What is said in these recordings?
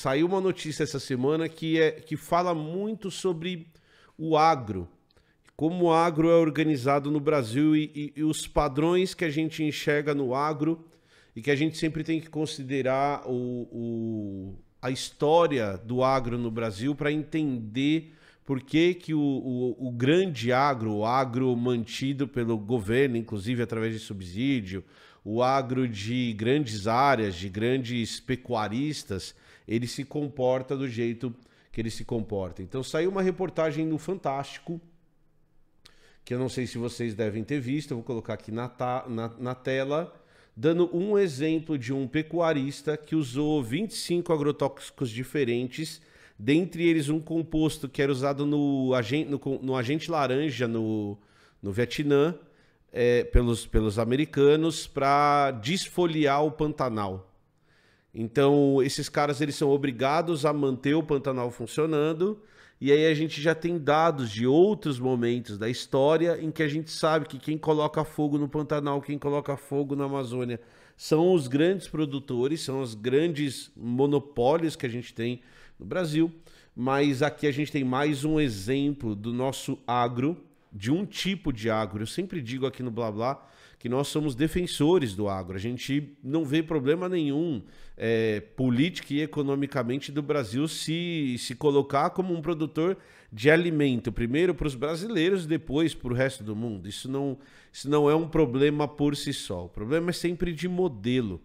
saiu uma notícia essa semana que, é, que fala muito sobre o agro, como o agro é organizado no Brasil e, e, e os padrões que a gente enxerga no agro e que a gente sempre tem que considerar o, o a história do agro no Brasil para entender por que, que o, o, o grande agro, o agro mantido pelo governo, inclusive através de subsídio, o agro de grandes áreas, de grandes pecuaristas, ele se comporta do jeito que ele se comporta. Então saiu uma reportagem no Fantástico, que eu não sei se vocês devem ter visto, eu vou colocar aqui na, na, na tela, dando um exemplo de um pecuarista que usou 25 agrotóxicos diferentes dentre eles um composto que era usado no agente, no, no agente laranja no, no Vietnã é, pelos, pelos americanos para desfoliar o Pantanal. Então, esses caras eles são obrigados a manter o Pantanal funcionando e aí a gente já tem dados de outros momentos da história em que a gente sabe que quem coloca fogo no Pantanal, quem coloca fogo na Amazônia, são os grandes produtores, são os grandes monopólios que a gente tem no Brasil. Mas aqui a gente tem mais um exemplo do nosso agro, de um tipo de agro. Eu sempre digo aqui no Blá Blá que nós somos defensores do agro. A gente não vê problema nenhum é, política e economicamente do Brasil se, se colocar como um produtor de alimento, primeiro para os brasileiros, depois para o resto do mundo. Isso não, isso não é um problema por si só. O problema é sempre de modelo.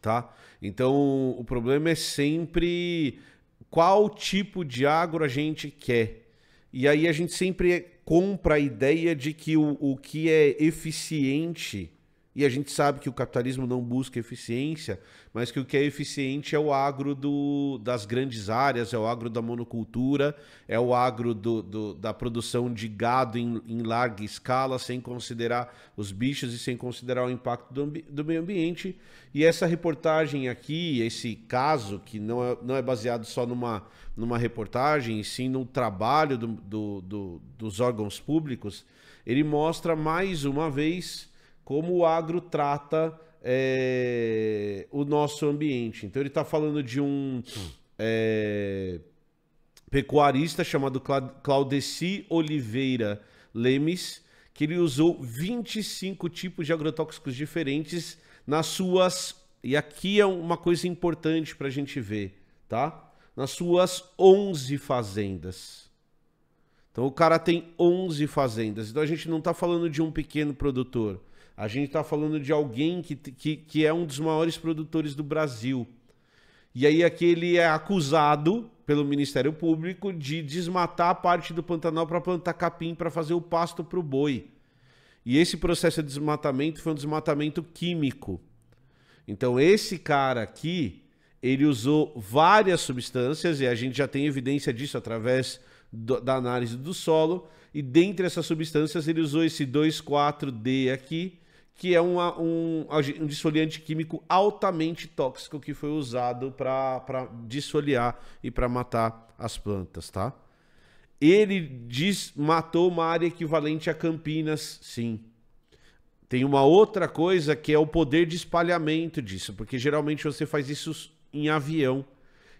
Tá? Então, o problema é sempre qual tipo de agro a gente quer. E aí a gente sempre compra a ideia de que o, o que é eficiente e a gente sabe que o capitalismo não busca eficiência, mas que o que é eficiente é o agro do, das grandes áreas, é o agro da monocultura, é o agro do, do, da produção de gado em, em, larga escala, sem considerar os bichos e sem considerar o impacto do, do meio ambiente. E essa reportagem aqui, esse caso, que não é, não é baseado só numa, numa reportagem, e sim no trabalho do, dos órgãos públicos, ele mostra mais uma vez como o agro trata é, o nosso ambiente. Então ele está falando de um é, pecuarista chamado Claudeci Oliveira Lemes, que ele usou 25 tipos de agrotóxicos diferentes nas suas. E aqui é uma coisa importante para a gente ver, tá? Nas suas 11 fazendas. Então o cara tem 11 fazendas. Então a gente não está falando de um pequeno produtor. A gente está falando de alguém que, que, que é um dos maiores produtores do Brasil. E aí aqui ele é acusado pelo Ministério Público de desmatar a parte do Pantanal para plantar capim para fazer o pasto para o boi. E esse processo de desmatamento foi um desmatamento químico. Então esse cara aqui, ele usou várias substâncias e a gente já tem evidência disso através do, da análise do solo. E dentre essas substâncias ele usou esse 2,4-D aqui, que é uma, um, um dissoliante químico altamente tóxico que foi usado para dissoliar e para matar as plantas, tá? Ele diz, matou uma área equivalente a Campinas, sim. Tem uma outra coisa que é o poder de espalhamento disso, porque geralmente você faz isso em avião.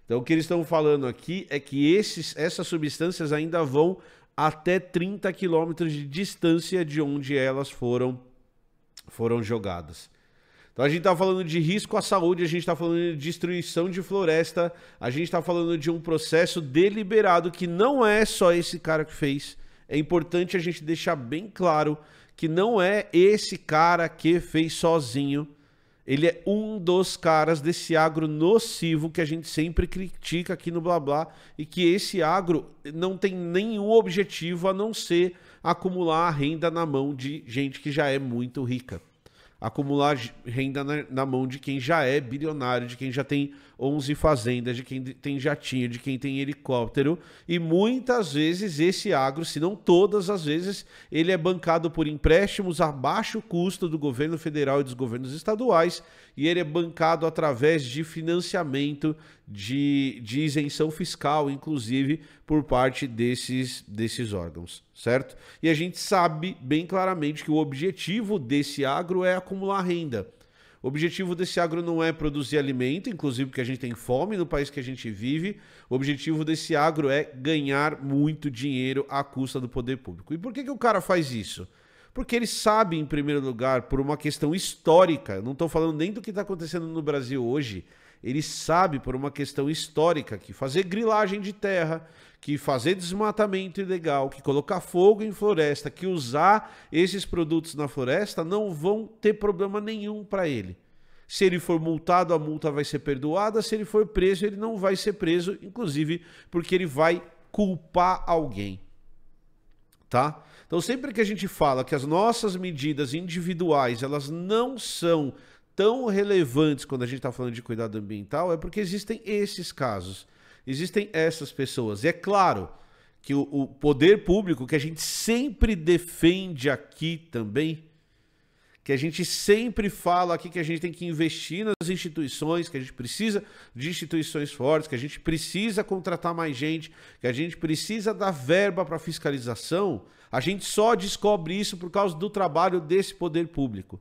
Então o que eles estão falando aqui é que esses, essas substâncias ainda vão até 30 quilômetros de distância de onde elas foram foram jogadas. Então a gente está falando de risco à saúde, a gente está falando de destruição de floresta, a gente está falando de um processo deliberado que não é só esse cara que fez. É importante a gente deixar bem claro que não é esse cara que fez sozinho ele é um dos caras desse agro nocivo que a gente sempre critica aqui no Blá Blá e que esse agro não tem nenhum objetivo a não ser acumular a renda na mão de gente que já é muito rica acumular renda na, na, mão de quem já é bilionário, de quem já tem 11 fazendas, de quem tem jatinho, de quem tem helicóptero. E muitas vezes esse agro, se não todas as vezes, ele é bancado por empréstimos a baixo custo do governo federal e dos governos estaduais, e ele é bancado através de financiamento de, de isenção fiscal, inclusive por parte desses, desses órgãos certo? E a gente sabe bem claramente que o objetivo desse agro é acumular renda. O objetivo desse agro não é produzir alimento, inclusive porque a gente tem fome no país que a gente vive. O objetivo desse agro é ganhar muito dinheiro à custa do poder público. E por que, que o cara faz isso? Porque ele sabe, em primeiro lugar, por uma questão histórica, não estou falando nem do que está acontecendo no Brasil hoje, ele sabe por uma questão histórica que fazer grilagem de terra, que fazer desmatamento ilegal, que colocar fogo em floresta, que usar esses produtos na floresta não vão ter problema nenhum para ele. Se ele for multado, a multa vai ser perdoada. Se ele for preso, ele não vai ser preso, inclusive porque ele vai culpar alguém. Tá? Então, sempre que a gente fala que as nossas medidas individuais, elas não são tão relevantes quando a gente está falando de cuidado ambiental é porque existem esses casos, existem essas pessoas. E é claro que o, o poder público, que a gente sempre defende aqui também, que a gente sempre fala aqui que a gente tem que investir nas instituições, que a gente precisa de instituições fortes, que a gente precisa contratar mais gente, que a gente precisa dar verba para fiscalização, a gente só descobre isso por causa do trabalho desse poder público.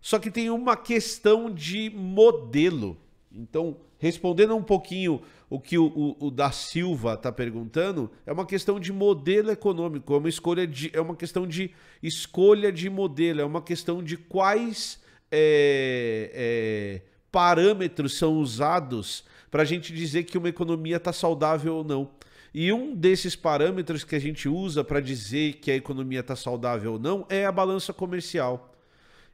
Só que tem uma questão de modelo. Então, respondendo um pouquinho o que o, o, o da Silva está perguntando, é uma questão de modelo econômico, é uma escolha de, é uma questão de escolha de modelo, é uma questão de quais é, é, parâmetros são usados para a gente dizer que uma economia está saudável ou não. E um desses parâmetros que a gente usa para dizer que a economia está saudável ou não é a balança comercial.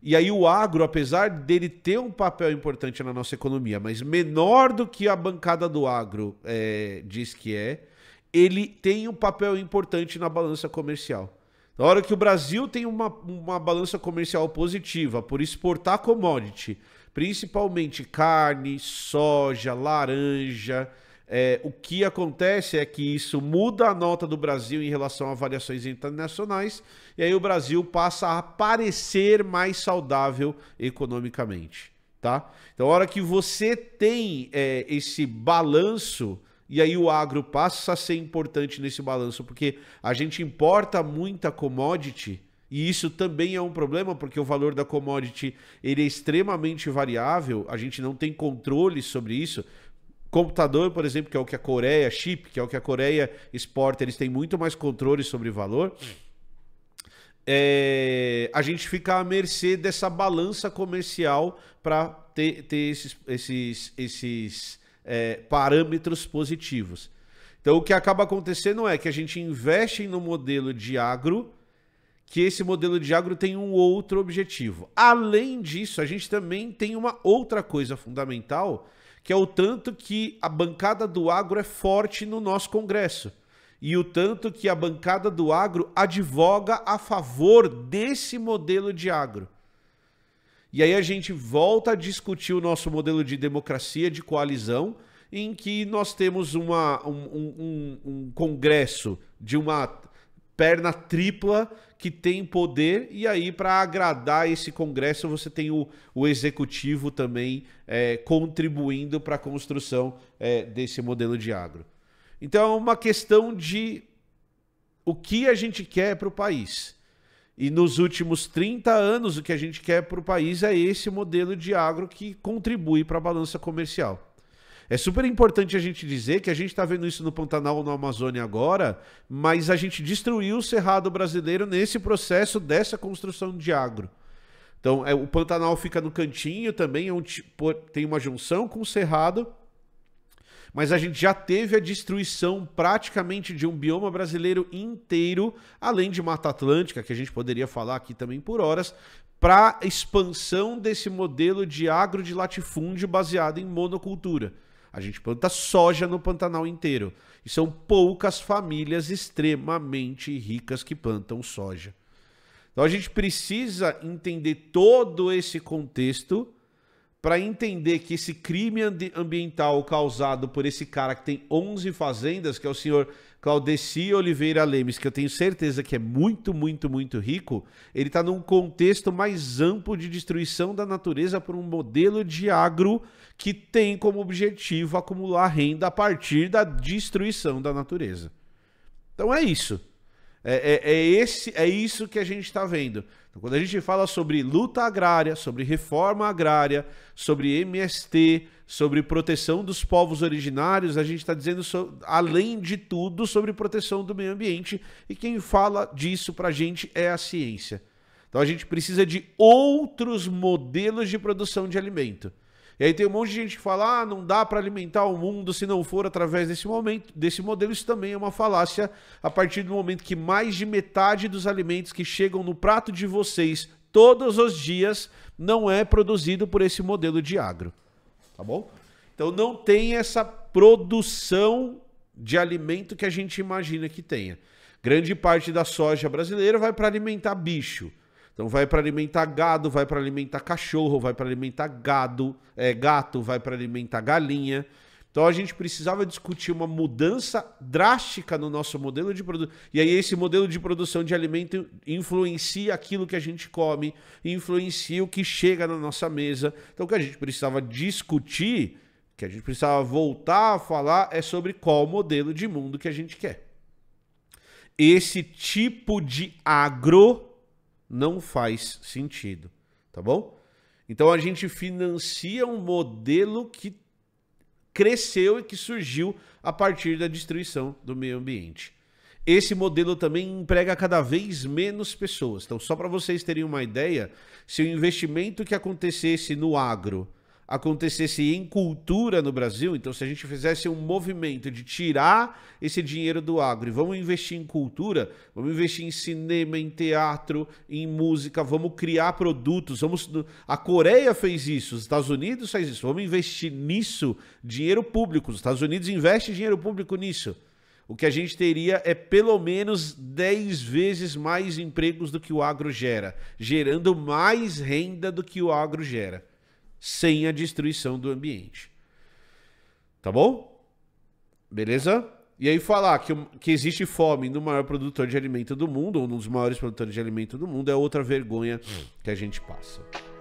E aí o agro, apesar dele ter um papel importante na nossa economia, mas menor do que a bancada do agro é, diz que é, ele tem um papel importante na balança comercial. Na hora que o Brasil tem uma, uma balança comercial positiva por exportar commodity, principalmente carne, soja, laranja, é, o que acontece é que isso muda a nota do Brasil em relação a variações internacionais, e aí o Brasil passa a parecer mais saudável economicamente. Tá? Então, a hora que você tem é, esse balanço, e aí o agro passa a ser importante nesse balanço, porque a gente importa muita commodity, e isso também é um problema, porque o valor da commodity ele é extremamente variável, a gente não tem controle sobre isso. Computador, por exemplo, que é o que a Coreia, chip, que é o que a Coreia exporta, eles têm muito mais controle sobre valor. É, a gente fica à mercê dessa balança comercial para ter, ter, esses, esses, esses é, parâmetros positivos. Então, o que acaba acontecendo é que a gente investe no modelo de agro, que esse modelo de agro tem um outro objetivo. Além disso, a gente também tem uma outra coisa fundamental que é o tanto que a bancada do agro é forte no nosso Congresso e o tanto que a bancada do agro advoga a favor desse modelo de agro. E aí a gente volta a discutir o nosso modelo de democracia de coalizão, em que nós temos uma, um, um, um congresso de uma perna tripla que tem poder e aí para agradar esse Congresso você tem o, o executivo também é, contribuindo para a construção é, desse modelo de agro. Então é uma questão de o que a gente quer para o país. E nos últimos 30 anos, o que a gente quer para o país é esse modelo de agro que contribui para a balança comercial. É super importante a gente dizer que a gente está vendo isso no Pantanal ou na Amazônia agora, mas a gente destruiu o cerrado brasileiro nesse processo dessa construção de agro. Então, é, o Pantanal fica no cantinho também, é tem uma junção com o cerrado, mas a gente já teve a destruição praticamente de um bioma brasileiro inteiro, além de Mata Atlântica, que a gente poderia falar aqui também por horas, para expansão desse modelo de agro de latifúndio baseado em monocultura. A gente planta soja no Pantanal inteiro. E são poucas famílias extremamente ricas que plantam soja. Então a gente precisa entender todo esse contexto para entender que esse crime ambiental causado por esse cara que tem 11 fazendas, que é o senhor Claudeci Oliveira Lemes, que eu tenho certeza que é muito, muito, muito rico, ele está num contexto mais amplo de destruição da natureza por um modelo de agro que tem como objetivo acumular renda a partir da destruição da natureza. Então é isso. É, é, é, esse, é isso que a gente está vendo. Então, quando a gente fala sobre luta agrária, sobre reforma agrária, sobre MST, sobre proteção dos povos originários, a gente está dizendo, so, além de tudo, sobre proteção do meio ambiente. E quem fala disso para a gente é a ciência. Então a gente precisa de outros modelos de produção de alimento. E aí tem um monte de gente que fala: ah, não dá para alimentar o mundo se não for através desse momento, desse modelo. Isso também é uma falácia. A partir do momento que mais de metade dos alimentos que chegam no prato de vocês todos os dias não é produzido por esse modelo de agro. Tá bom? Então não tem essa produção de alimento que a gente imagina que tenha. Grande parte da soja brasileira vai para alimentar bicho. Então vai para alimentar gado, vai para alimentar cachorro, vai para alimentar gado, é, gato, vai para alimentar galinha. Então a gente precisava discutir uma mudança drástica no nosso modelo de produção. E aí esse modelo de produção de alimento influencia aquilo que a gente come, influencia o que chega na nossa mesa. Então o que a gente precisava discutir, que a gente precisava voltar a falar é sobre qual modelo de mundo que a gente quer. Esse tipo de agro não faz sentido, tá bom? Então a gente financia um modelo que cresceu e que surgiu a partir da destruição do meio ambiente. Esse modelo também emprega cada vez menos pessoas. Então, só para vocês terem uma ideia, se o investimento que acontecesse no agro acontecesse em cultura no Brasil, então se a gente fizesse um movimento de tirar esse dinheiro do agro e vamos investir em cultura, vamos investir em cinema, em teatro, em música, vamos criar produtos, vamos a Coreia fez isso, os Estados Unidos fez isso, vamos investir nisso, dinheiro público, os Estados Unidos investe dinheiro público nisso. O que a gente teria é pelo menos 10 vezes mais empregos do que o agro gera, gerando mais renda do que o agro gera sem a destruição do ambiente. Tá bom? Beleza? E aí falar que, que existe fome no maior produtor de alimento do mundo, ou um dos maiores produtores de alimento do mundo, é outra vergonha hum. que a gente passa.